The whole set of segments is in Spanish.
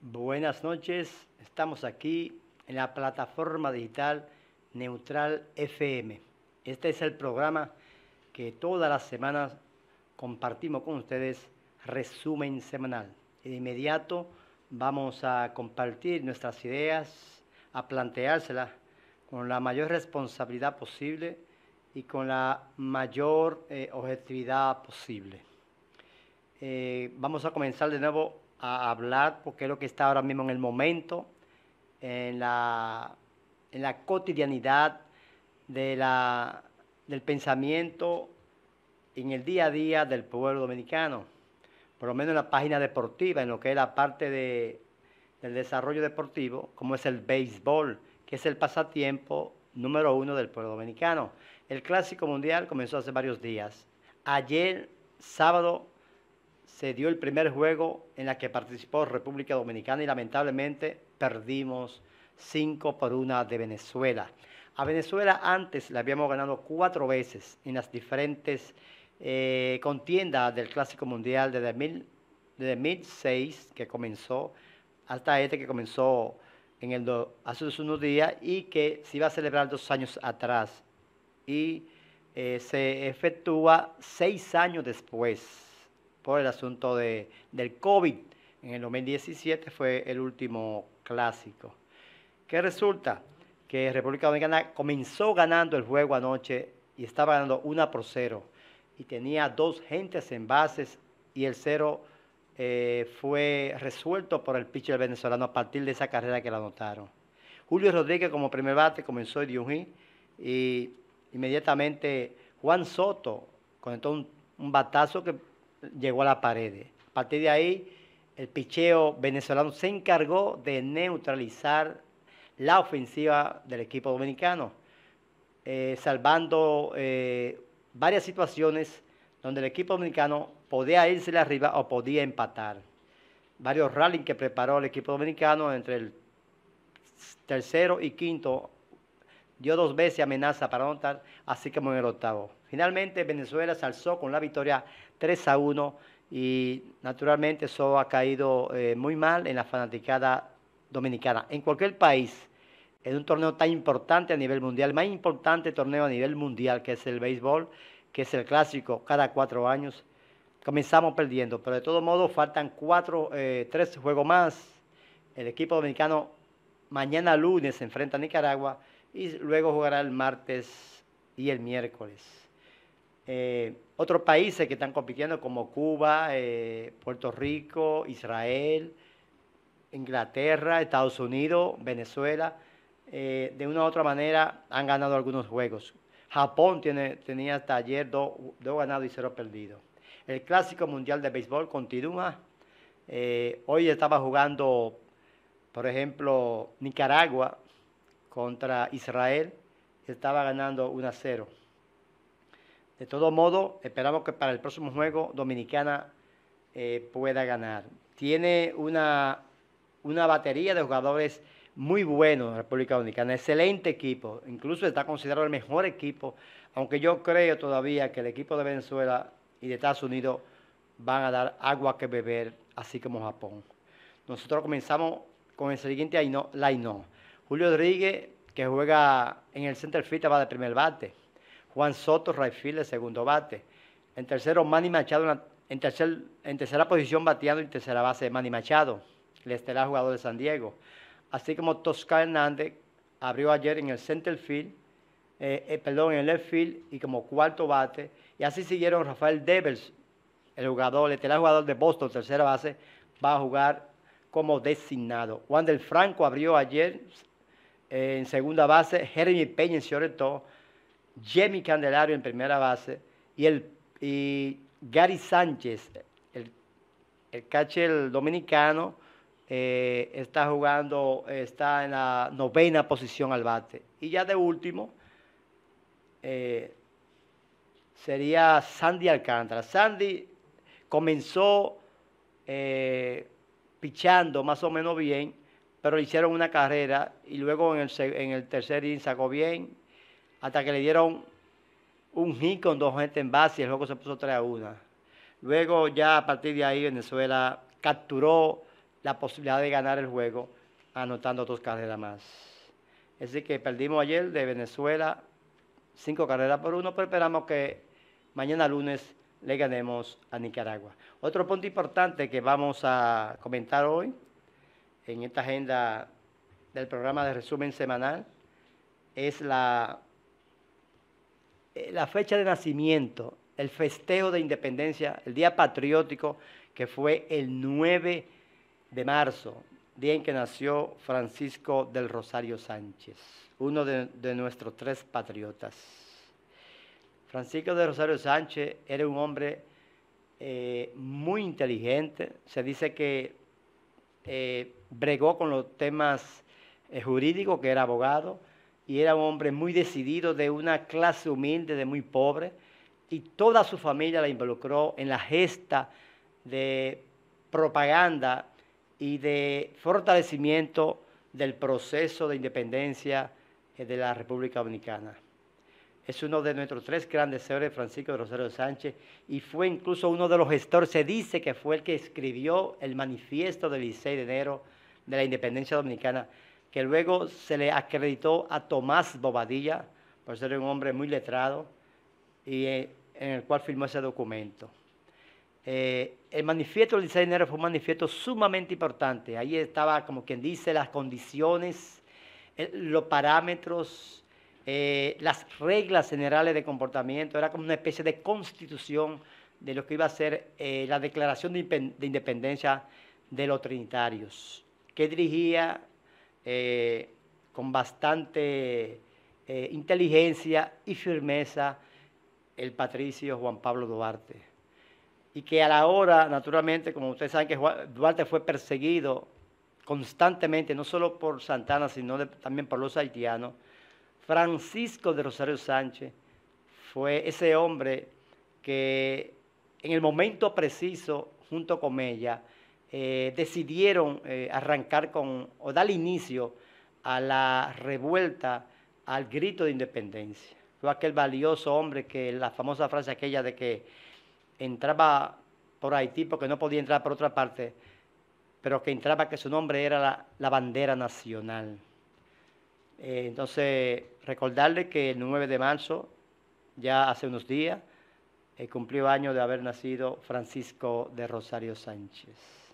Buenas noches, estamos aquí en la plataforma digital Neutral FM. Este es el programa que todas las semanas compartimos con ustedes, resumen semanal. de inmediato vamos a compartir nuestras ideas, a planteárselas con la mayor responsabilidad posible y con la mayor eh, objetividad posible. Eh, vamos a comenzar de nuevo a hablar porque es lo que está ahora mismo en el momento, en la, en la cotidianidad de la, del pensamiento en el día a día del pueblo dominicano, por lo menos en la página deportiva, en lo que es la parte del desarrollo deportivo, como es el béisbol, que es el pasatiempo número uno del pueblo dominicano. El Clásico Mundial comenzó hace varios días. Ayer, sábado se dio el primer juego en la que participó República Dominicana y lamentablemente perdimos 5 por 1 de Venezuela. A Venezuela antes le habíamos ganado cuatro veces en las diferentes eh, contiendas del Clásico Mundial desde, 2006 que comenzó hasta este que comenzó en el hace unos días y que se iba a celebrar dos años atrás y eh, se efectúa seis años después por el asunto de, del COVID. En el 2017 fue el último clásico. ¿Qué resulta? Que República Dominicana comenzó ganando el juego anoche y estaba ganando una por cero Y tenía dos gentes en bases y el cero eh, fue resuelto por el pitcher venezolano a partir de esa carrera que la anotaron. Julio Rodríguez como primer bate comenzó y un hit y inmediatamente Juan Soto conectó un batazo que llegó a la pared. A partir de ahí, el picheo venezolano se encargó de neutralizar la ofensiva del equipo dominicano, eh, salvando eh, varias situaciones donde el equipo dominicano podía irse arriba o podía empatar. Varios rallies que preparó el equipo dominicano entre el tercero y quinto dio dos veces amenaza para anotar, así como en el octavo. Finalmente, Venezuela se alzó con la victoria 3 a 1 y naturalmente eso ha caído eh, muy mal en la fanaticada dominicana. En cualquier país, en un torneo tan importante a nivel mundial, más importante torneo a nivel mundial que es el béisbol, que es el clásico cada cuatro años, comenzamos perdiendo. Pero de todo modo, faltan cuatro, eh, tres juegos más. El equipo dominicano mañana lunes se enfrenta a Nicaragua y luego jugará el martes y el miércoles. Eh, otros países que están compitiendo como Cuba, eh, Puerto Rico, Israel, Inglaterra, Estados Unidos, Venezuela, eh, de una u otra manera han ganado algunos juegos. Japón tiene, tenía hasta ayer dos ganados y cero perdidos. El Clásico Mundial de Béisbol continúa. hoy estaba jugando, por ejemplo, Nicaragua contra Israel, estaba ganando 1 a 0. De todo modo, esperamos que para el próximo juego Dominicana eh, pueda ganar. Tiene una, una batería de jugadores muy buenos en República Dominicana, excelente equipo, incluso está considerado el mejor equipo, aunque yo creo todavía que el equipo de Venezuela y de Estados Unidos van a dar agua que beber, así como Japón. Nosotros comenzamos con el siguiente Laino. Julio Rodríguez, que juega en el center field, va de primer bate. Juan Soto, Rayfield, de segundo bate. En tercero, Manny Machado, en, tercera posición bateando y tercera base, Manny Machado, el estelar jugador de San Diego. Así como Tosca Hernández abrió ayer en el center field, eh, eh, perdón, en el left field y como cuarto bate. Y así siguieron Rafael Devers, el jugador, el estelar jugador de Boston, tercera base, va a jugar como designado. Juan del Franco abrió ayer en segunda base, Jeremy Peña en todo, Jamie Candelario en primera base y, el, y Gary Sánchez, el, el catcher dominicano, eh, está jugando, está en la novena posición al bate. Y ya de último, eh, sería Sandy Alcántara. Sandy comenzó eh, pichando más o menos bien, pero hicieron una carrera y luego en el, tercer inning sacó bien, hasta que le dieron un hit con dos gente en base y el juego se puso 3 a 1. Luego ya a partir de ahí Venezuela capturó la posibilidad de ganar el juego anotando dos carreras más. Así que perdimos ayer de Venezuela cinco carreras por uno, pero esperamos que mañana lunes le ganemos a Nicaragua. Otro punto importante que vamos a comentar hoy en esta agenda del programa de resumen semanal es la, eh, la fecha de nacimiento, el festejo de independencia, el día patriótico que fue el 9 de marzo, día en que nació Francisco del Rosario Sánchez, uno de, nuestros tres patriotas. Francisco del Rosario Sánchez era un hombre eh, muy inteligente, se dice que eh, bregó con los temas eh, jurídicos, que era abogado, y era un hombre muy decidido, de una clase humilde, de muy pobre, y toda su familia la involucró en la gesta de propaganda y de fortalecimiento del proceso de independencia eh, de la República Dominicana. Es uno de nuestros tres grandes señores, Francisco de Rosario Sánchez, y fue incluso uno de los gestores, se dice que fue el que escribió el manifiesto del 16 de enero de la independencia dominicana, que luego se le acreditó a Tomás Bobadilla, por ser un hombre muy letrado, y eh, en el cual firmó ese documento. Eh, el manifiesto del 16 de enero fue un manifiesto sumamente importante. Ahí estaba, como quien dice, las condiciones, eh, los parámetros, las reglas generales de comportamiento. Era como una especie de constitución de lo que iba a ser la declaración de independencia de los trinitarios que dirigía eh, con bastante eh, inteligencia y firmeza el patricio Juan Pablo Duarte. Y que a la hora, naturalmente, como ustedes saben que Duarte fue perseguido constantemente, no solo por Santana, sino también por los haitianos, Francisco de Rosario Sánchez fue ese hombre que en el momento preciso, junto con ella, eh, decidieron eh, arrancar con o dar inicio a la revuelta, al grito de independencia. Fue aquel valioso hombre que la famosa frase aquella de que entraba por Haití porque no podía entrar por otra parte, pero que entraba que su nombre era la, bandera nacional. Eh, entonces, recordarle que el 9 de marzo, ya hace unos días, cumplió año de haber nacido Francisco de Rosario Sánchez.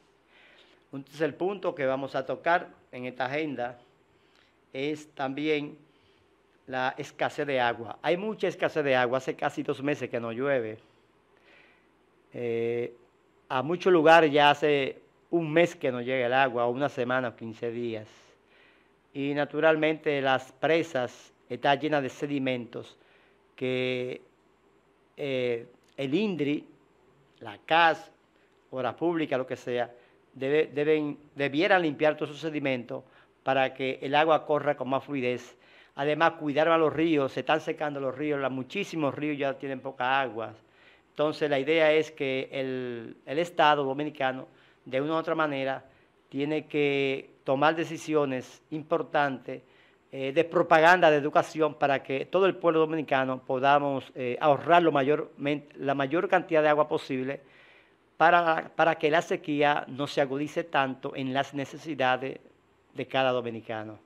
Un el punto que vamos a tocar en esta agenda es también la escasez de agua. Hay mucha escasez de agua, hace casi dos meses que no llueve. Eh, a muchos lugares ya hace un mes que no llega el agua, o una semana o 15 días. Y naturalmente las presas están llenas de sedimentos que eh, el INDRI, la CAS, la Pública, lo que sea, deben, debieran limpiar todos esos sedimentos para que el agua corra con más fluidez. Además, cuidar a los ríos, se están secando los ríos, muchísimos ríos ya tienen poca agua. Entonces, la idea es que el, Estado dominicano, de una u otra manera, tiene que tomar decisiones importantes eh, de propaganda, de educación, para que todo el pueblo dominicano podamos eh, ahorrar lo la mayor cantidad de agua posible para, que la sequía no se agudice tanto en las necesidades de cada dominicano.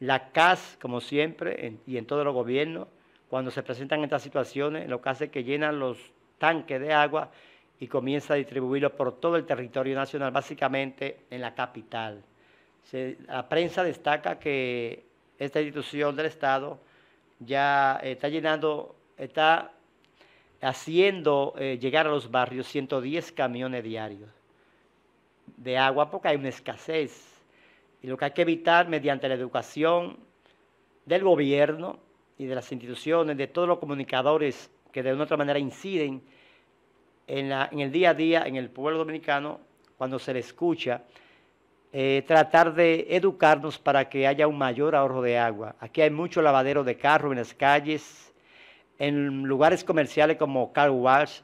La CAS, como siempre, y en todos los gobiernos, cuando se presentan estas situaciones, lo que hace es que llenan los tanques de agua y comienza a distribuirlo por todo el territorio nacional, básicamente en la capital. la prensa destaca que esta institución del Estado ya eh, está llenando, está haciendo eh, llegar a los barrios 110 camiones diarios de agua porque hay una escasez. Y lo que hay que evitar mediante la educación del gobierno y de las instituciones, de todos los comunicadores que de una otra manera inciden en, la, en el día a día en el pueblo dominicano, cuando se le escucha, eh, tratar de educarnos para que haya un mayor ahorro de agua. Aquí hay mucho lavadero de carro en las calles, en lugares comerciales como Car Wash,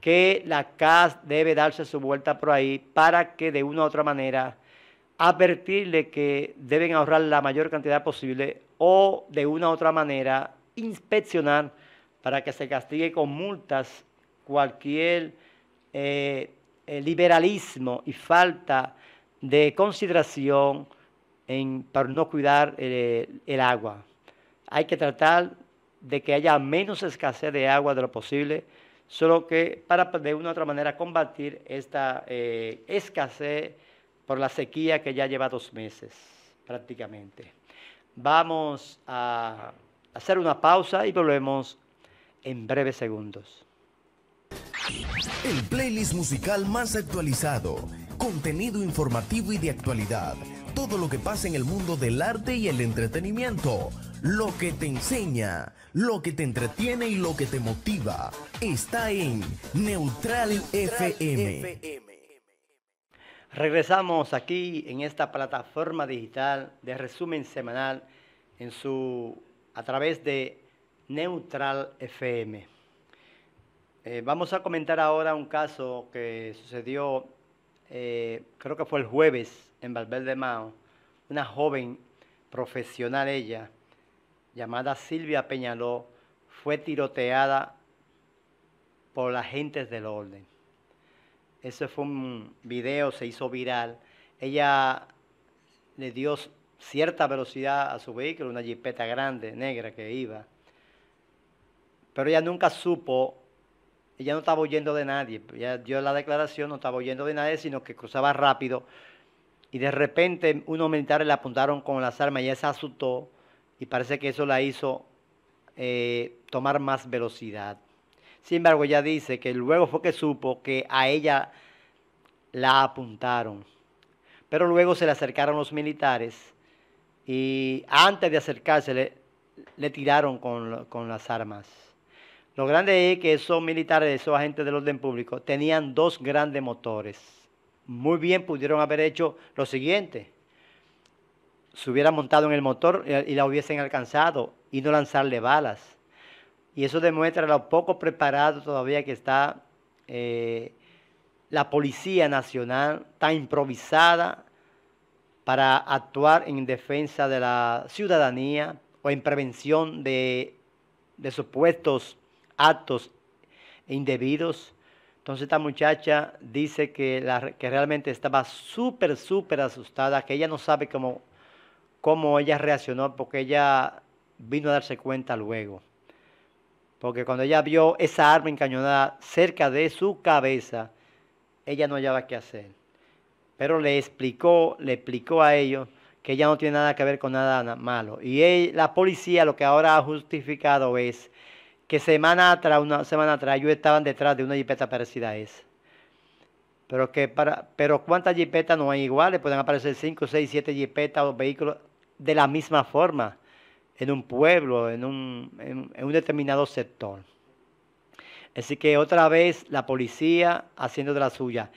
que la CAS debe darse su vuelta por ahí para que de una u otra manera advertirle que deben ahorrar la mayor cantidad posible o de una u otra manera inspeccionar para que se castigue con multas cualquier eh, eh, liberalismo y falta de consideración en, para no cuidar eh, el agua. Hay que tratar de que haya menos escasez de agua de lo posible, solo que para de una u otra manera combatir esta eh, escasez por la sequía que ya lleva dos meses prácticamente. Vamos a hacer una pausa y volvemos en breves segundos. El playlist musical más actualizado, contenido informativo y de actualidad, todo lo que pasa en el mundo del arte y el entretenimiento lo que te enseña, lo que te entretiene y lo que te motiva está en Neutral, FM. Regresamos aquí en esta plataforma digital de resumen semanal en su, a través de Neutral FM. Eh, vamos a comentar ahora un caso que sucedió, eh, creo que fue el jueves, en Valverde Mao. Una joven profesional, ella, llamada Silvia Peñaló, fue tiroteada por gentes del orden. Ese fue un video, se hizo viral. Ella le dio cierta velocidad a su vehículo, una jipeta grande, negra que iba. Pero ella nunca supo, ella no estaba huyendo de nadie. Ella dio la declaración, no estaba huyendo de nadie, sino que cruzaba rápido. Y de repente unos militares le apuntaron con las armas y ella se asustó y parece que eso la hizo eh, tomar más velocidad. Sin embargo, ella dice que luego fue que supo que a ella la apuntaron. Pero luego se le acercaron los militares y antes de acercarse le, tiraron con, con, las armas. Lo grande es que esos militares, esos agentes del orden público, tenían dos grandes motores. Muy bien pudieron haber hecho lo siguiente se hubiera montado en el motor y la hubiesen alcanzado y no lanzarle balas. Y eso demuestra lo poco preparado todavía que está eh, la Policía Nacional, tan improvisada para actuar en defensa de la ciudadanía o en prevención de, supuestos actos indebidos. Entonces esta muchacha dice que, la, que realmente estaba súper, súper asustada, que ella no sabe cómo cómo ella reaccionó, porque ella vino a darse cuenta luego. Porque cuando ella vio esa arma encañonada cerca de su cabeza, ella no hallaba qué hacer. Pero le explicó, le explicó a ellos que ella no tiene nada que ver con nada malo. Y la policía lo que ahora ha justificado es que semana atrás, una semana atrás, ellos estaban detrás de una jipeta parecida a esa. Pero, que para, pero cuántas jipetas no hay iguales, pueden aparecer 5, 6, 7 jipetas o vehículos de la misma forma en un pueblo, en un, en, un determinado sector. Así que otra vez la policía haciendo de la suya.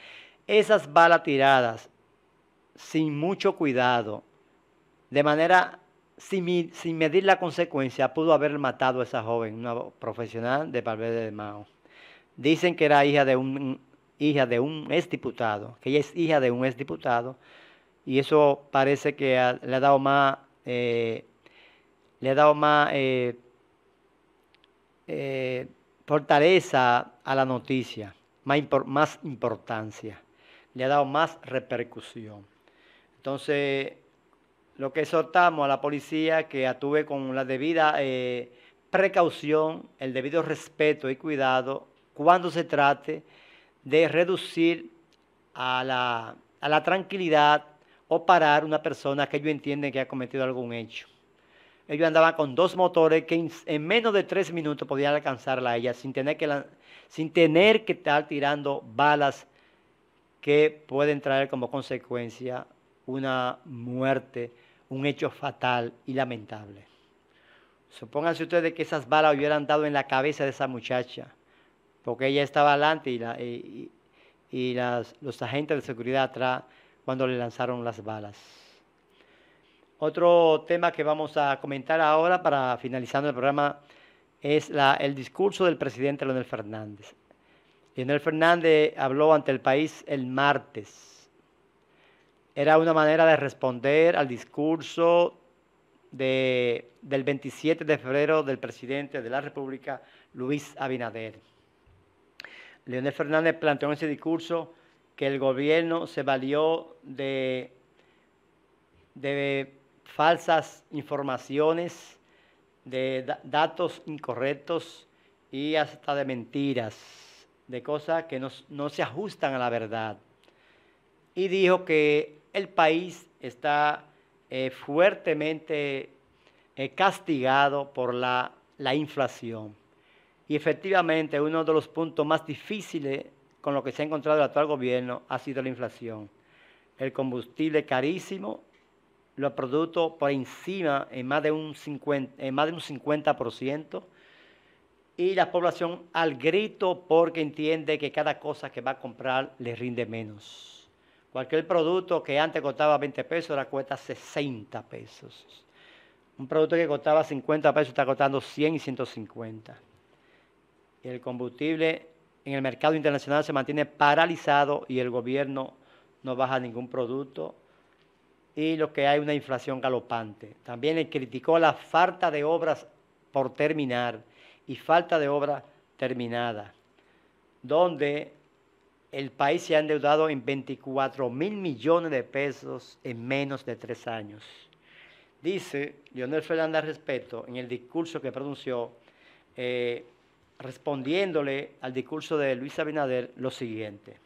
Esas balas tiradas sin mucho cuidado, de manera sin, medir la consecuencia, pudo haber matado a esa joven, una profesional de Valverde de Mao. Dicen que era hija de un hija de un exdiputado, que ella es hija de un exdiputado, y eso parece que le ha dado más, eh, le ha dado más eh, eh, fortaleza a la noticia, más, más importancia, le ha dado más repercusión. Entonces, lo que exhortamos a la policía que actúe con la debida precaución, el debido respeto y cuidado cuando se trate de reducir a la, a la tranquilidad o parar una persona que ellos entienden que ha cometido algún hecho. Ellos andaban con dos motores que en menos de tres minutos podían alcanzarla a ella sin tener que, sin tener que estar tirando balas que pueden traer como consecuencia una muerte, un hecho fatal y lamentable. Supónganse ustedes que esas balas hubieran dado en la cabeza de esa muchacha, porque ella estaba adelante y, las, los agentes de seguridad atrás cuando le lanzaron las balas. Otro tema que vamos a comentar ahora para finalizar el programa es el discurso del presidente Leonel Fernández. Leonel Fernández habló ante el país el martes. Era una manera de responder al discurso del 27 de febrero del presidente de la República, Luis Abinader. Leonel Fernández planteó en ese discurso que el gobierno se valió de, de falsas informaciones, de datos incorrectos y hasta de mentiras, de cosas que no, se ajustan a la verdad. Y dijo que el país está eh, fuertemente eh, castigado por la, la inflación. Y efectivamente uno de los puntos más difíciles con lo que se ha encontrado el actual gobierno ha sido la inflación. El combustible carísimo, los productos por encima en más de un 50%, en más de un y la población al grito porque entiende que cada cosa que va a comprar le rinde menos. Cualquier producto que antes costaba 20 pesos ahora cuesta 60 pesos. Un producto que costaba 50 pesos está costando 100 y 150. Y el combustible en el mercado internacional se mantiene paralizado y el gobierno no baja ningún producto y lo que hay una inflación galopante. También le criticó la falta de obras por terminar y falta de obra terminada. donde el país se ha endeudado en 24 mil millones de pesos en menos de tres años. Dice Leonel Fernández al respecto, en el discurso que pronunció, eh, respondiéndole al discurso de Luis Abinader lo siguiente.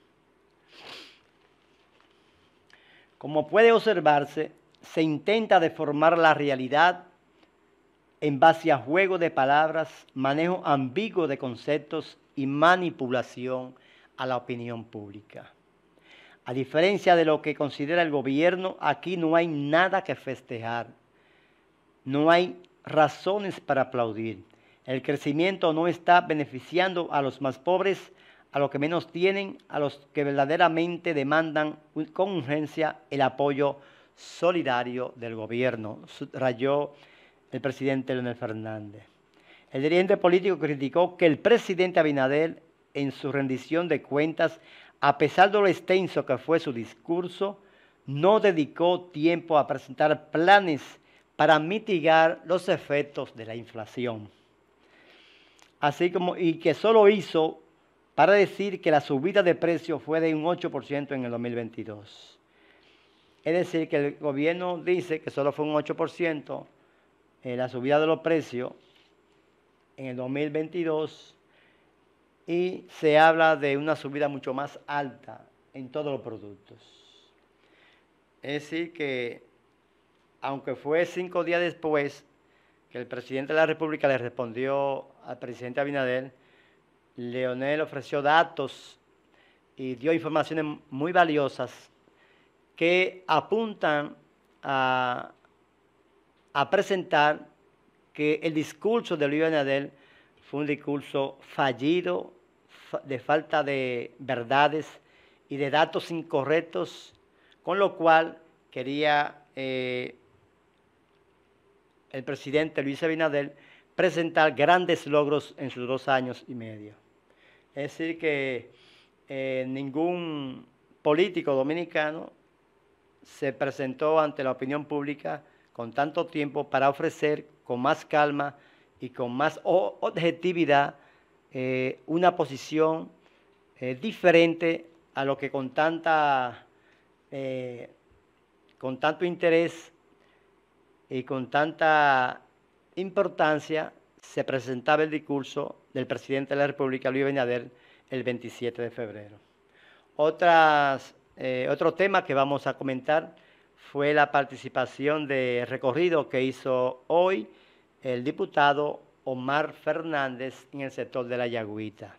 Como puede observarse, se intenta deformar la realidad en base a juego de palabras, manejo ambiguo de conceptos y manipulación a la opinión pública. A diferencia de lo que considera el gobierno, aquí no hay nada que festejar, no hay razones para aplaudir. El crecimiento no está beneficiando a los más pobres, a los que menos tienen, a los que verdaderamente demandan con urgencia el apoyo solidario del gobierno, subrayó el presidente Leonel Fernández. El dirigente político criticó que el presidente Abinader, en su rendición de cuentas, a pesar de lo extenso que fue su discurso, no dedicó tiempo a presentar planes para mitigar los efectos de la inflación así como, y que solo hizo para decir que la subida de precio fue de un 8% en el 2022. Es decir, que el gobierno dice que solo fue un 8% eh, la subida de los precios en el 2022 y se habla de una subida mucho más alta en todos los productos. Es decir, que aunque fue cinco días después que el presidente de la República le respondió al presidente Abinader, Leonel ofreció datos y dio informaciones muy valiosas que apuntan a, presentar que el discurso de Luis Abinader fue un discurso fallido, de falta de verdades y de datos incorrectos, con lo cual quería eh, el presidente Luis Abinader presentar grandes logros en sus dos años y medio. Es decir, que eh, ningún político dominicano se presentó ante la opinión pública con tanto tiempo para ofrecer con más calma y con más objetividad eh, una posición eh, diferente a lo que con tanta con tanto interés y con tanta importancia se presentaba el discurso del presidente de la República, Luis Benader, el 27 de febrero. Otras, eh, otro tema que vamos a comentar fue la participación de recorrido que hizo hoy el diputado Omar Fernández en el sector de la Yagüita.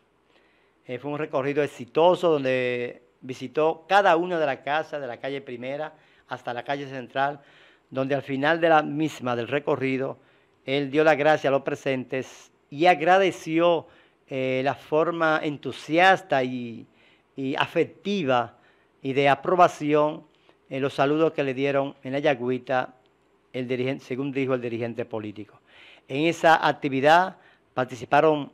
Eh, fue un recorrido exitoso donde visitó cada una de las casas, de la calle primera hasta la calle central, donde al final de la misma del recorrido él dio la gracia a los presentes y agradeció eh, la forma entusiasta y, afectiva y de aprobación en eh, los saludos que le dieron en la Yagüita, según dijo el dirigente político. En esa actividad participaron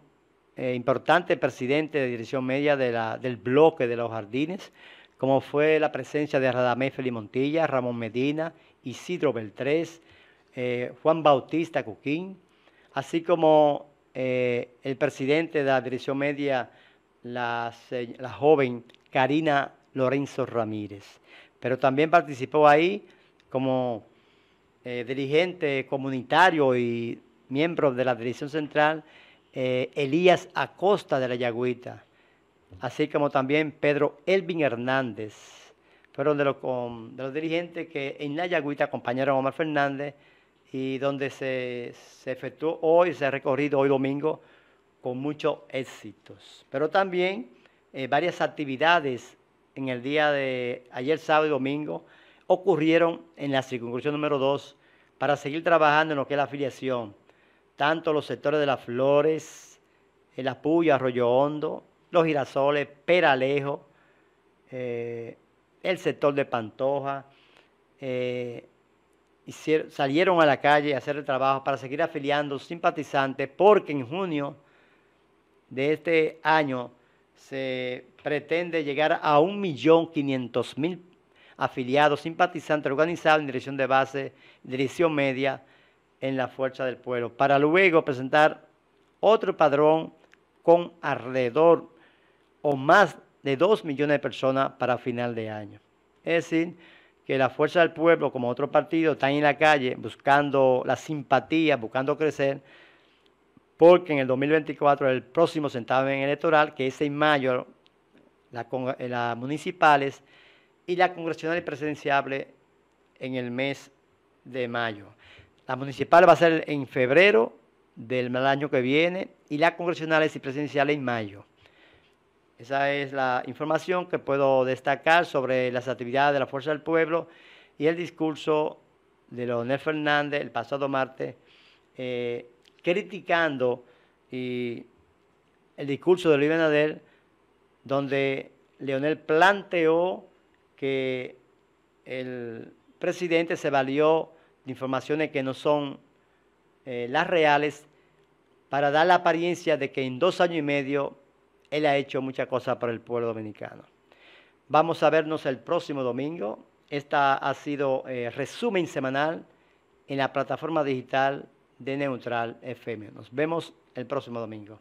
eh, importantes presidentes de dirección media del bloque de los jardines, como fue la presencia de Radamés Felimontilla, Montilla, Ramón Medina, Isidro Beltrés, eh, Juan Bautista Cuquín, así como eh, el presidente de la dirección media, la, joven Karina Lorenzo Ramírez. Pero también participó ahí como eh, dirigente comunitario y miembro de la dirección central, Elías Acosta de la Yagüita, así como también Pedro Elvin Hernández. Fueron de los, de los dirigentes que en la Yagüita acompañaron a Omar Fernández y donde se, efectuó hoy, se ha recorrido hoy domingo con muchos éxitos. Pero también eh, varias actividades en el día de ayer sábado y domingo ocurrieron en la circunscripción número 2 para seguir trabajando en lo que es la afiliación, tanto los sectores de las flores, el eh, la arroyo hondo, los girasoles, peralejo, eh, el sector de Pantoja, salieron a la calle a hacer el trabajo para seguir afiliando simpatizantes, porque en junio de este año se pretende llegar a 1.500.000 afiliados, simpatizantes organizados en dirección de base, dirección media en la Fuerza del Pueblo, para luego presentar otro padrón con alrededor o más de 2 millones de personas para final de año. Es decir, que la fuerza del pueblo, como otro partido, están en la calle buscando la simpatía, buscando crecer, porque en el 2024, el próximo centavo electoral, que es en mayo, las eh, municipales y la congresional y presidencial en el mes de mayo. La municipal va a ser en febrero del año que viene y las congresionales y presidenciales en mayo. Esa es la información que puedo destacar sobre las actividades de la Fuerza del Pueblo y el discurso de Leonel Fernández el pasado martes, eh, criticando el discurso de Luis Benadel, donde Leonel planteó que el presidente se valió de informaciones que no son eh, las reales para dar la apariencia de que en dos años y medio él ha hecho muchas cosas para el pueblo dominicano. Vamos a vernos el próximo domingo. Esta ha sido eh, resumen semanal en la plataforma digital de Neutral FM. Nos vemos el próximo domingo.